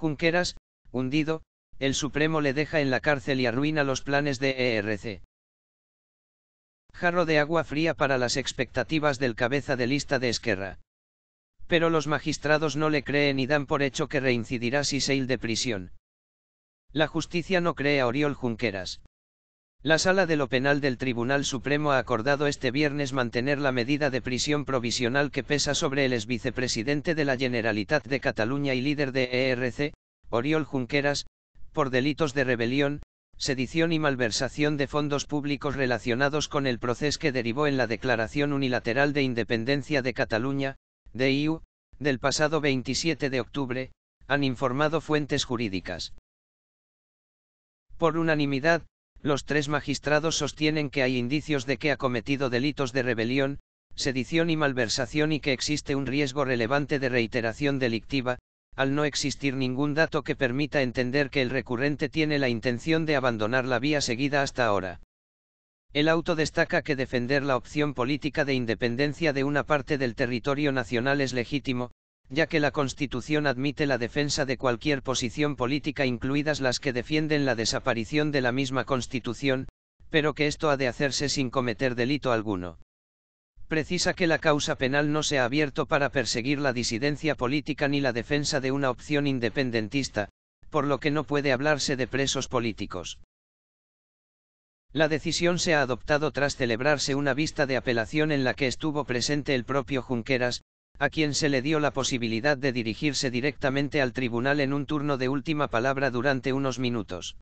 Junqueras, hundido, el Supremo le deja en la cárcel y arruina los planes de ERC. Jarro de agua fría para las expectativas del cabeza de lista de Esquerra. Pero los magistrados no le creen y dan por hecho que reincidirá si se de prisión. La justicia no cree a Oriol Junqueras. La sala de lo penal del Tribunal Supremo ha acordado este viernes mantener la medida de prisión provisional que pesa sobre el exvicepresidente de la Generalitat de Cataluña y líder de ERC, Oriol Junqueras, por delitos de rebelión, sedición y malversación de fondos públicos relacionados con el proceso que derivó en la Declaración Unilateral de Independencia de Cataluña, de IU, del pasado 27 de octubre, han informado fuentes jurídicas. Por unanimidad, los tres magistrados sostienen que hay indicios de que ha cometido delitos de rebelión, sedición y malversación y que existe un riesgo relevante de reiteración delictiva, al no existir ningún dato que permita entender que el recurrente tiene la intención de abandonar la vía seguida hasta ahora. El auto destaca que defender la opción política de independencia de una parte del territorio nacional es legítimo, ya que la Constitución admite la defensa de cualquier posición política incluidas las que defienden la desaparición de la misma Constitución, pero que esto ha de hacerse sin cometer delito alguno. Precisa que la causa penal no se ha abierto para perseguir la disidencia política ni la defensa de una opción independentista, por lo que no puede hablarse de presos políticos. La decisión se ha adoptado tras celebrarse una vista de apelación en la que estuvo presente el propio Junqueras, a quien se le dio la posibilidad de dirigirse directamente al tribunal en un turno de última palabra durante unos minutos.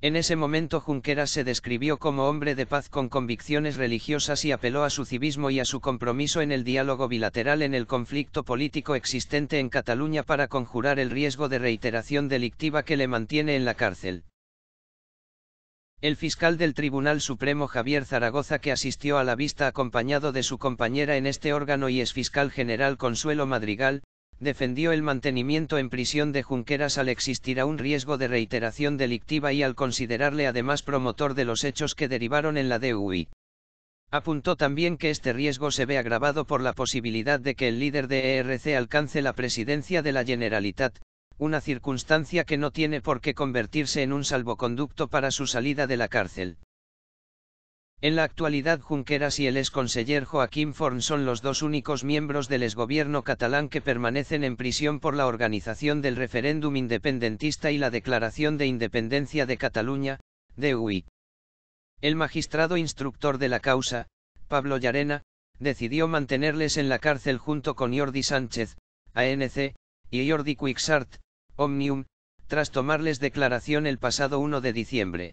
En ese momento Junqueras se describió como hombre de paz con convicciones religiosas y apeló a su civismo y a su compromiso en el diálogo bilateral en el conflicto político existente en Cataluña para conjurar el riesgo de reiteración delictiva que le mantiene en la cárcel. El fiscal del Tribunal Supremo Javier Zaragoza que asistió a la vista acompañado de su compañera en este órgano y fiscal general Consuelo Madrigal, defendió el mantenimiento en prisión de Junqueras al existir a un riesgo de reiteración delictiva y al considerarle además promotor de los hechos que derivaron en la DUI. Apuntó también que este riesgo se ve agravado por la posibilidad de que el líder de ERC alcance la presidencia de la Generalitat, una circunstancia que no tiene por qué convertirse en un salvoconducto para su salida de la cárcel. En la actualidad Junqueras y el exconseller Joaquín Forn son los dos únicos miembros del exgobierno catalán que permanecen en prisión por la organización del referéndum independentista y la declaración de independencia de Cataluña, de UI. El magistrado instructor de la causa, Pablo Llarena, decidió mantenerles en la cárcel junto con Jordi Sánchez, ANC, y Jordi Quixart, Omnium, tras tomarles declaración el pasado 1 de diciembre.